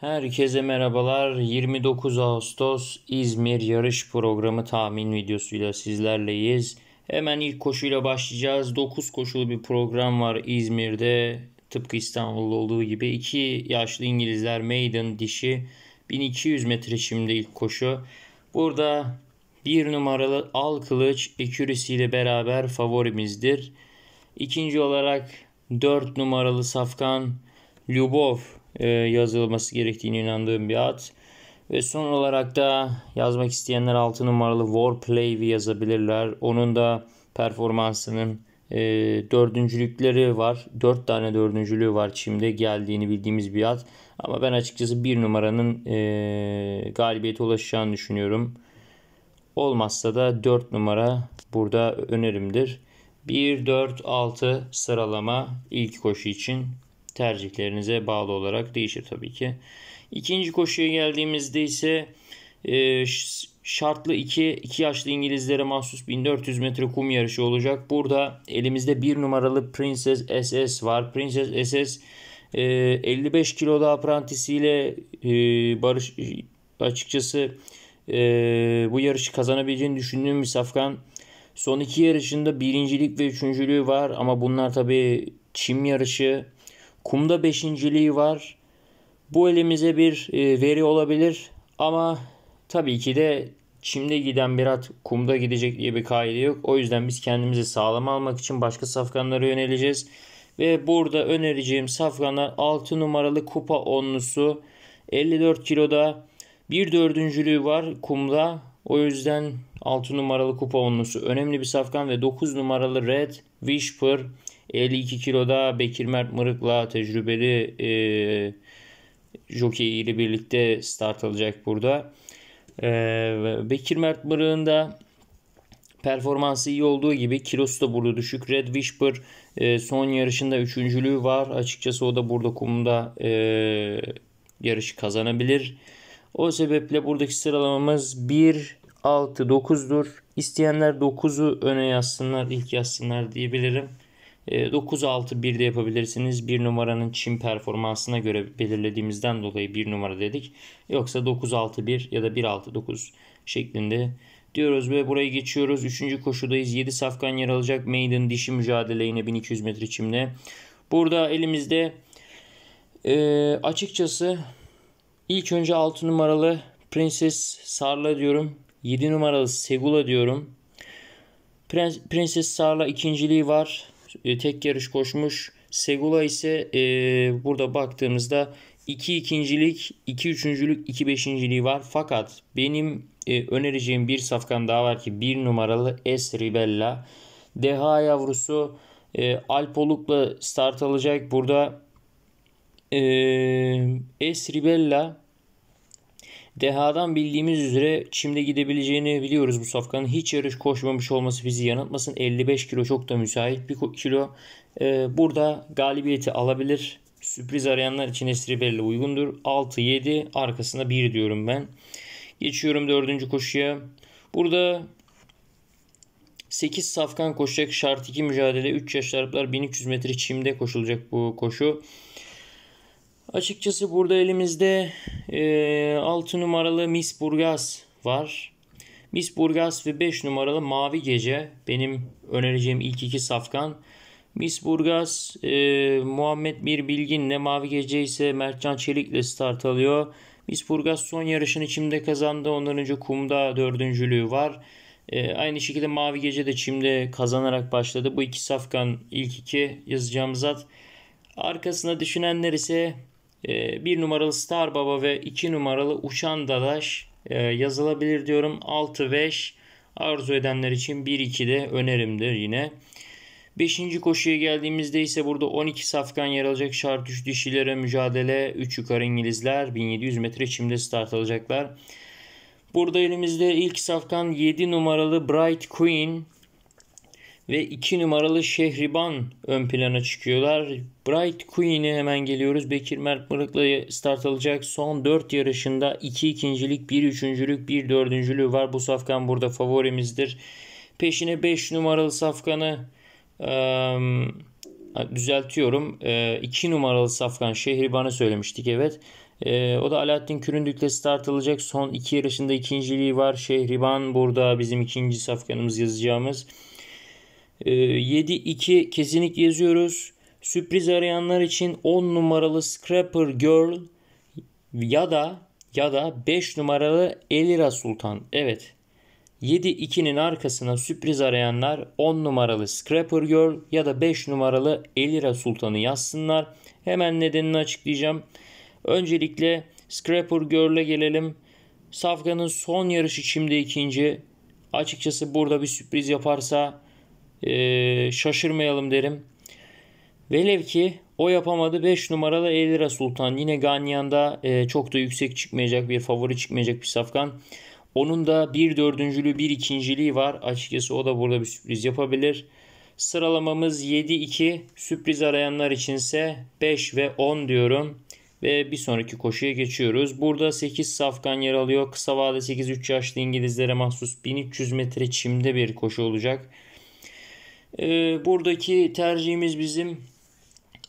Herkese merhabalar. 29 Ağustos İzmir yarış programı tahmin videosuyla sizlerleyiz. Hemen ilk koşuyla başlayacağız. 9 koşulu bir program var İzmir'de. Tıpkı İstanbul'da olduğu gibi 2 yaşlı İngilizler maiden dişi 1200 metre şimdi ilk koşu. Burada 1 numaralı Al Kılıç ekürisi ile beraber favorimizdir. İkinci olarak 4 numaralı Safkan Lubov e, yazılması gerektiğini inandığım bir at Ve son olarak da yazmak isteyenler 6 numaralı Warplay yazabilirler. Onun da performansının e, dördüncülükleri var. Dört tane dördüncülüğü var şimdi geldiğini bildiğimiz bir at. Ama ben açıkçası bir numaranın e, galibiyete ulaşacağını düşünüyorum. Olmazsa da dört numara burada önerimdir. 1-4-6 sıralama ilk koşu için tercihlerinize bağlı olarak değişir tabii ki. İkinci koşuya geldiğimizde ise e, şartlı 2 iki yaşlı İngilizlere mahsus 1400 metre kum yarışı olacak. Burada elimizde bir numaralı Princess SS var. Princess SS e, 55 kiloda aprantisiyle e, barış açıkçası e, bu yarışı kazanabileceğini düşündüğüm bir safkan. Son iki yarışında birincilik ve üçüncülüğü var ama bunlar tabii çim yarışı. Kumda beşinciliği var. Bu elimize bir e, veri olabilir ama tabii ki de çimde giden bir at kumda gidecek diye bir kaide yok. O yüzden biz kendimizi sağlam almak için başka safkanlara yöneleceğiz. Ve burada önereceğim safkanlar 6 numaralı kupa onlusu 54 kiloda bir dördüncülüğü var kumda. O yüzden 6 numaralı kupa onlusu önemli bir safkan ve 9 numaralı Red Whisper 52 kiloda Bekir Mert Mırık'la tecrübeli e, jockey ile birlikte start alacak burada. E, Bekir Mert Mırık'ın da performansı iyi olduğu gibi kilosu da burada düşük. Red Whisper e, son yarışında üçüncülüğü var. Açıkçası o da burada kumda e, yarışı kazanabilir. O sebeple buradaki sıralamamız 1, 6, 9'dur. İsteyenler 9'u öne yazsınlar, ilk yazsınlar diyebilirim. 9-6-1 ee, de yapabilirsiniz. Bir numaranın Çin performansına göre belirlediğimizden dolayı bir numara dedik. Yoksa 9-6-1 ya da 1-6-9 şeklinde diyoruz ve buraya geçiyoruz. 3. koşudayız. 7 safkan yer alacak. Maiden dişi mücadele yine 1200 metre çimde. Burada elimizde e, açıkçası ilk önce 6 numaralı Prenses Sarla diyorum. 7 numaralı Segula diyorum. Prens, Prenses Sarla ikinciliği var. E, tek yarış koşmuş. Segula ise e, burada baktığımızda 2 ikincilik, 2 üçüncülük, 2 beşinciliği var. Fakat benim e, önereceğim bir safkan daha var ki 1 numaralı Es Ribella. Deha yavrusu e, Alpoluk'la start alacak. Burada e, Es Ribella Deha'dan bildiğimiz üzere Çim'de gidebileceğini biliyoruz bu safkanın. Hiç yarış koşmamış olması bizi yanıltmasın. 55 kilo çok da müsait bir kilo. Ee, burada galibiyeti alabilir. Sürpriz arayanlar için Estribelli uygundur. 6-7 arkasında 1 diyorum ben. Geçiyorum dördüncü koşuya. Burada 8 safkan koşacak şart 2 mücadele 3 yaş Araplar 1300 metre çimde koşulacak bu koşu. Açıkçası burada elimizde e, 6 numaralı Miss Burgaz var. Miss Burgaz ve 5 numaralı Mavi Gece benim önereceğim ilk iki safkan. Miss Burgaz, e, Muhammed Bir Bilgin'le, Mavi Gece ise Mertcan Çelik'le start alıyor. Miss Burgaz son yarışını çimde kazandı. Ondan önce kumda dördüncülüğü var. E, aynı şekilde Mavi Gece de çimde kazanarak başladı. Bu iki safkan ilk iki yazacağımız at. Arkasına düşünenler ise e, bir numaralı Star Baba ve iki numaralı Uçan Dadaş e, yazılabilir diyorum. 6-5 arzu edenler için 1-2 de önerimdir yine. Beşinci koşuya geldiğimizde ise burada 12 safkan yer alacak. Şart 3 dişilere mücadele. 3 yukarı İngilizler 1700 metre çimde start alacaklar. Burada elimizde ilk safkan 7 numaralı Bright Queen ve 2 numaralı Şehriban ön plana çıkıyorlar. Bright Queen'e hemen geliyoruz. Bekir Mert Mırık'la start alacak. Son 4 yarışında 2 ikincilik, 1 üçüncülük, 1 dördüncülüğü var. Bu safkan burada favorimizdir. Peşine 5 numaralı safkanı düzeltiyorum. 2 numaralı safkan Şehriban'ı söylemiştik evet. E, o da Alaaddin Küründük'le start alacak. Son iki yarışında ikinciliği var. Şehriban burada bizim ikinci safkanımız yazacağımız. 7-2 ee, kesinlik yazıyoruz. Sürpriz arayanlar için 10 numaralı Scrapper Girl ya da ya da 5 numaralı Elira Sultan. Evet. 7-2'nin arkasına sürpriz arayanlar 10 numaralı Scrapper Girl ya da 5 numaralı Elira Sultan'ı yazsınlar. Hemen nedenini açıklayacağım. Öncelikle Scrapper Girl'e gelelim. Safkan'ın son yarışı şimdi ikinci. Açıkçası burada bir sürpriz yaparsa e, şaşırmayalım derim. Velev ki o yapamadı 5 numaralı Elira Sultan. Yine Ganyan'da e, çok da yüksek çıkmayacak bir favori çıkmayacak bir safkan. Onun da bir dördüncülü bir ikinciliği var. Açıkçası o da burada bir sürpriz yapabilir. Sıralamamız 7-2. Sürpriz arayanlar içinse 5 ve 10 diyorum. Ve bir sonraki koşuya geçiyoruz. Burada 8 safkan yer alıyor. Kısa vade 8-3 yaşlı İngilizlere mahsus 1300 metre çimde bir koşu olacak. E, buradaki tercihimiz bizim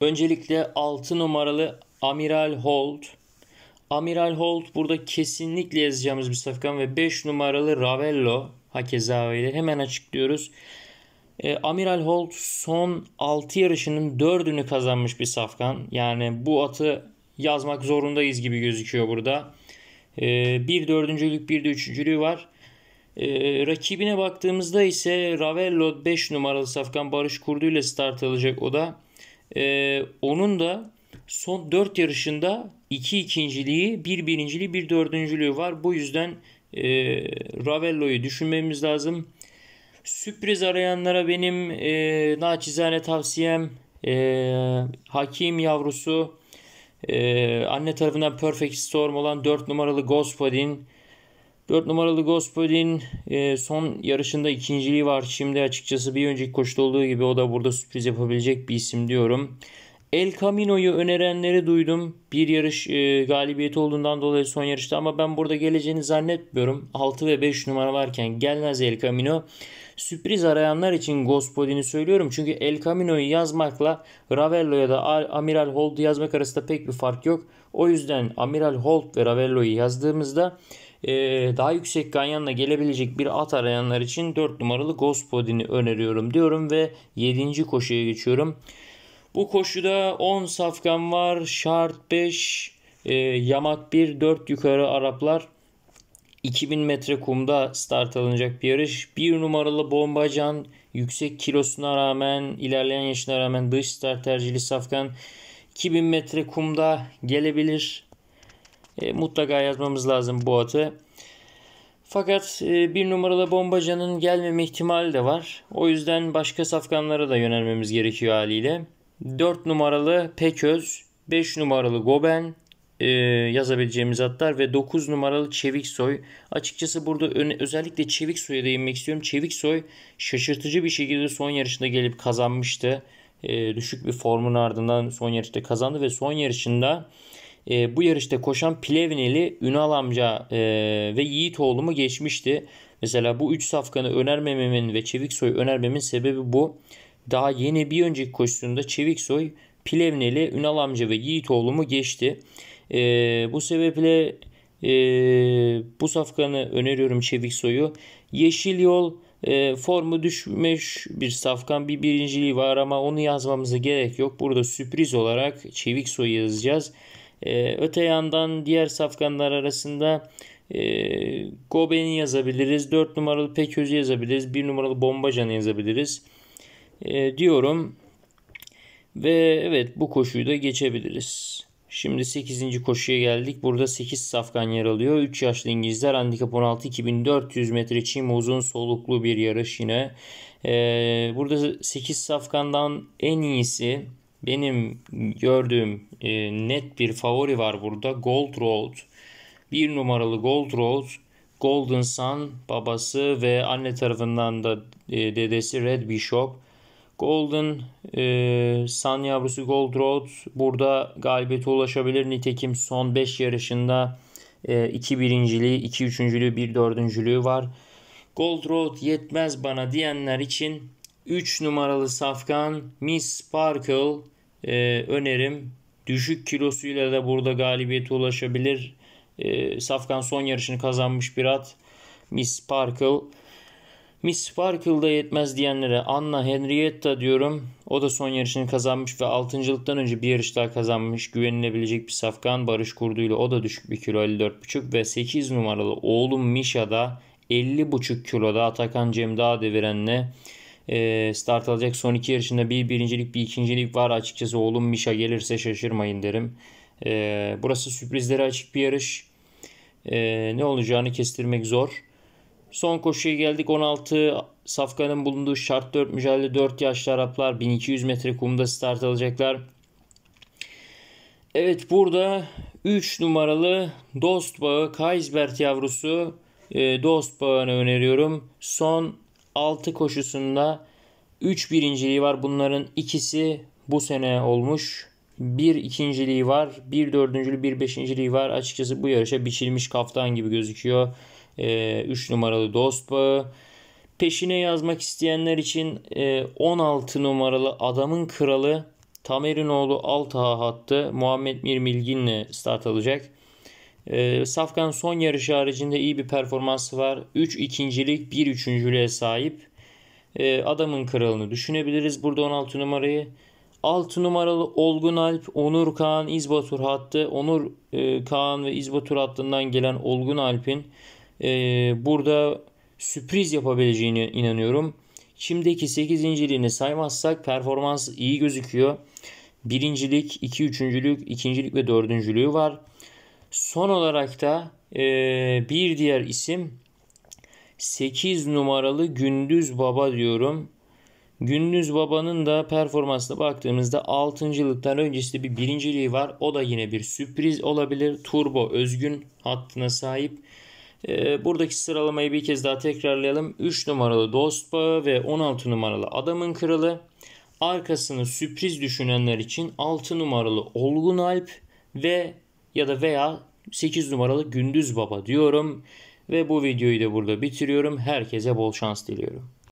öncelikle 6 numaralı Amiral Holt. Amiral Holt burada kesinlikle yazacağımız bir safkan ve 5 numaralı Ravello hakeza öyle hemen açıklıyoruz. E, Amiral Holt son 6 yarışının 4'ünü kazanmış bir safkan. Yani bu atı yazmak zorundayız gibi gözüküyor burada. E, bir dördüncülük bir de üçüncülüğü var. Ee, rakibine baktığımızda ise Ravello 5 numaralı Safkan Barış Kurdu ile start alacak o da. Ee, onun da son 4 yarışında 2 ikinciliği, 1 birinciliği, 1 dördüncülüğü var. Bu yüzden e, Ravello'yu düşünmemiz lazım. Sürpriz arayanlara benim e, naçizane tavsiyem e, Hakim yavrusu e, anne tarafından Perfect Storm olan 4 numaralı Gospodin 4 numaralı Gospodin e, son yarışında ikinciliği var. Şimdi açıkçası bir önceki koşuda olduğu gibi o da burada sürpriz yapabilecek bir isim diyorum. El Camino'yu önerenleri duydum. Bir yarış e, galibiyeti olduğundan dolayı son yarışta ama ben burada geleceğini zannetmiyorum. 6 ve 5 numara varken gelmez El Camino. Sürpriz arayanlar için Gospodin'i söylüyorum. Çünkü El Camino'yu yazmakla Ravello ya da Amiral Holt'u yazmak arasında pek bir fark yok. O yüzden Amiral Holt ve Ravello'yu yazdığımızda ee, daha yüksek ganyanla gelebilecek bir at arayanlar için 4 numaralı Gospodin'i öneriyorum diyorum ve 7. koşuya geçiyorum. Bu koşuda 10 safkan var. Şart 5, e, yamak 1, 4 yukarı Araplar. 2000 metre kumda start alınacak bir yarış. 1 numaralı Bombacan yüksek kilosuna rağmen ilerleyen yaşına rağmen dış start tercihli Safkan 2000 metre kumda gelebilir. E, mutlaka yazmamız lazım bu adı. Fakat e, bir numaralı bombacanın gelmeme ihtimali de var. O yüzden başka safkanlara da yönelmemiz gerekiyor haliyle. 4 numaralı Peköz, 5 numaralı Goben, e, yazabileceğimiz atlar ve 9 numaralı Çeviksoy. Açıkçası burada öne, özellikle Çeviksoy'a değinmek istiyorum. Çeviksoy şaşırtıcı bir şekilde son yarışında gelip kazanmıştı. E, düşük bir formun ardından son yarışta kazandı ve son yarışında e, bu yarışta koşan Plevneli Ünal amca e, ve Yiğit oğlumu geçmişti. Mesela bu 3 safkanı önermememin ve Çeviksoy önermemin sebebi bu. Daha yeni bir önceki koşusunda Çeviksoy Plevneli Ünal amca ve Yiğit oğlumu geçti. E, bu sebeple e, bu safkanı öneriyorum Çeviksoy'u. Yeşil Yol e, formu düşmüş bir safkan bir birinciliği var ama onu yazmamıza gerek yok. Burada sürpriz olarak Çevik Soy yazacağız. Ee, öte yandan diğer safkanlar arasında e, Gobe'ni yazabiliriz. 4 numaralı Peköz'ü yazabiliriz. 1 numaralı Bombacan'ı yazabiliriz. E, diyorum. Ve evet bu koşuyu da geçebiliriz. Şimdi 8. koşuya geldik. Burada 8 safkan yer alıyor. 3 yaşlı İngilizler handikap 16 2400 metre çim uzun soluklu bir yarış yine. Ee, burada 8 safkandan en iyisi benim gördüğüm e, net bir favori var burada. Gold Road. Bir numaralı Gold Road. Golden Sun babası ve anne tarafından da e, dedesi Red Bishop. Golden e, Sun yavrusu Gold Road burada galibiyete ulaşabilir. Nitekim son 5 yarışında 2 e, birinciliği, 2 üçüncülüğü, 1 dördüncülüğü var. Gold Road yetmez bana diyenler için 3 numaralı safkan Miss Sparkle e, önerim. Düşük kilosuyla da burada galibiyete ulaşabilir. E, safkan son yarışını kazanmış bir at. Miss Sparkle. Miss Sparkle da yetmez diyenlere Anna Henrietta diyorum. O da son yarışını kazanmış ve 6.lıktan önce bir yarış daha kazanmış. Güvenilebilecek bir safkan Barış Kurdu ile o da düşük bir kilo 54.5 ve 8 numaralı oğlum Misha da 50.5 kiloda Atakan Cem devirenle. Ee, start alacak. Son iki yarışında bir birincilik bir ikincilik var. Açıkçası oğlum Mişa gelirse şaşırmayın derim. Ee, burası sürprizlere açık bir yarış. Ee, ne olacağını kestirmek zor. Son koşuya geldik. 16 Safkan'ın bulunduğu şart 4 mücadele 4 yaşlı Araplar 1200 metre kumda start alacaklar. Evet burada 3 numaralı dostbağı bağı Kaisbert yavrusu e, öneriyorum. Son 6 koşusunda 3 birinciliği var. Bunların ikisi bu sene olmuş. Bir ikinciliği var. Bir dördüncülü, bir beşinciliği var. Açıkçası bu yarışa biçilmiş kaftan gibi gözüküyor. 3 ee, numaralı dost bağı. Peşine yazmak isteyenler için e, 16 numaralı adamın kralı Tamerinoğlu Altaha hattı Muhammed Mirmilgin'le start alacak. E, ee, Safkan son yarışı haricinde iyi bir performansı var. 3 ikincilik 1 üçüncülüğe sahip. Ee, adamın kralını düşünebiliriz burada 16 numarayı. 6 numaralı Olgun Alp, Onur Kaan, İzbatur hattı. Onur e, ve İzbatur hattından gelen Olgun Alp'in e, burada sürpriz yapabileceğine inanıyorum. Şimdiki 8. liğini saymazsak performans iyi gözüküyor. Birincilik, 2 üçüncülük, ikincilik ve dördüncülüğü var. Son olarak da e, bir diğer isim 8 numaralı Gündüz Baba diyorum. Gündüz Baba'nın da performansına baktığımızda 6. yıllıktan öncesi bir birinciliği var. O da yine bir sürpriz olabilir. Turbo özgün hattına sahip. E, buradaki sıralamayı bir kez daha tekrarlayalım. 3 numaralı Dost Bağı ve 16 numaralı Adamın Kralı. Arkasını sürpriz düşünenler için 6 numaralı Olgun Alp ve ya da veya 8 numaralı Gündüz Baba diyorum ve bu videoyu da burada bitiriyorum. Herkese bol şans diliyorum.